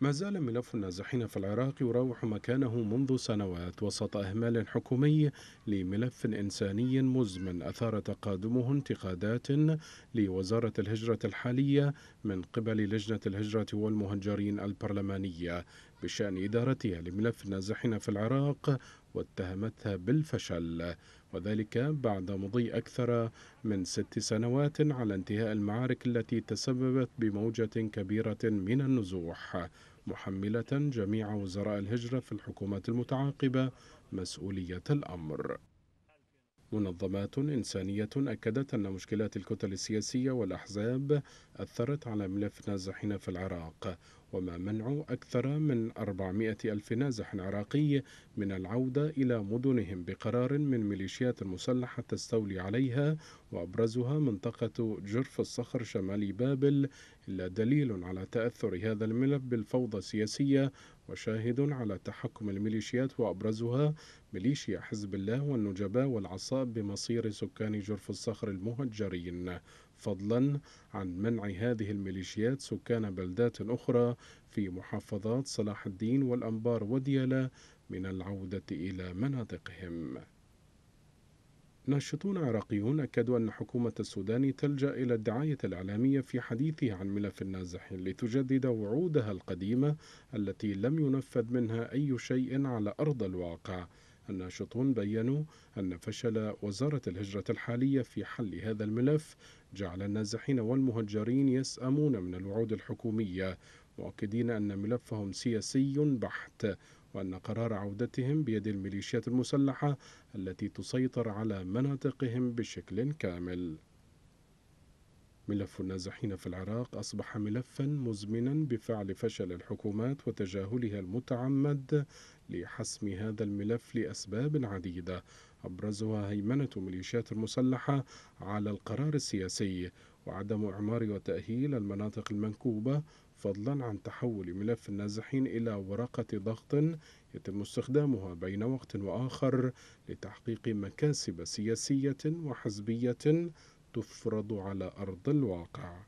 ما زال ملف النازحين في العراق يراوح مكانه منذ سنوات وسط إهمال حكومي لملف إنساني مزمن أثار تقادمه انتقادات لوزارة الهجرة الحالية من قبل لجنة الهجرة والمهجرين البرلمانية بشأن إدارتها لملف النازحين في العراق واتهمتها بالفشل وذلك بعد مضي أكثر من ست سنوات على انتهاء المعارك التي تسببت بموجة كبيرة من النزوح محملة جميع وزراء الهجرة في الحكومات المتعاقبة مسؤولية الأمر منظمات إنسانية أكدت أن مشكلات الكتل السياسية والأحزاب أثرت على ملف النازحين في العراق وما منع أكثر من 400 ألف نازح عراقي من العودة إلى مدنهم بقرار من ميليشيات مسلحة تستولي عليها وأبرزها منطقة جرف الصخر شمالي بابل إلا دليل على تأثر هذا الملف بالفوضى السياسية وشاهد على تحكم الميليشيات وأبرزها ميليشيا حزب الله والنجباء والعصاب بمصير سكان جرف الصخر المهجرين فضلا عن منع هذه الميليشيات سكان بلدات أخرى في محافظات صلاح الدين والأنبار وديالى من العودة إلى مناطقهم ناشطون عراقيون أكدوا أن حكومة السودان تلجأ إلى الدعاية الإعلامية في حديثها عن ملف النازحين لتجدد وعودها القديمة التي لم ينفذ منها أي شيء على أرض الواقع الناشطون بيّنوا أن فشل وزارة الهجرة الحالية في حل هذا الملف جعل النازحين والمهجرين يسأمون من الوعود الحكومية مؤكدين أن ملفهم سياسي بحت وأن قرار عودتهم بيد الميليشيات المسلحة التي تسيطر على مناطقهم بشكل كامل ملف النازحين في العراق أصبح ملفا مزمنا بفعل فشل الحكومات وتجاهلها المتعمد لحسم هذا الملف لأسباب عديدة أبرزها هيمنة ميليشيات المسلحة على القرار السياسي وعدم إعمار وتأهيل المناطق المنكوبة فضلا عن تحول ملف النازحين إلى ورقة ضغط يتم استخدامها بين وقت وآخر لتحقيق مكاسب سياسية وحزبية تفرض على أرض الواقع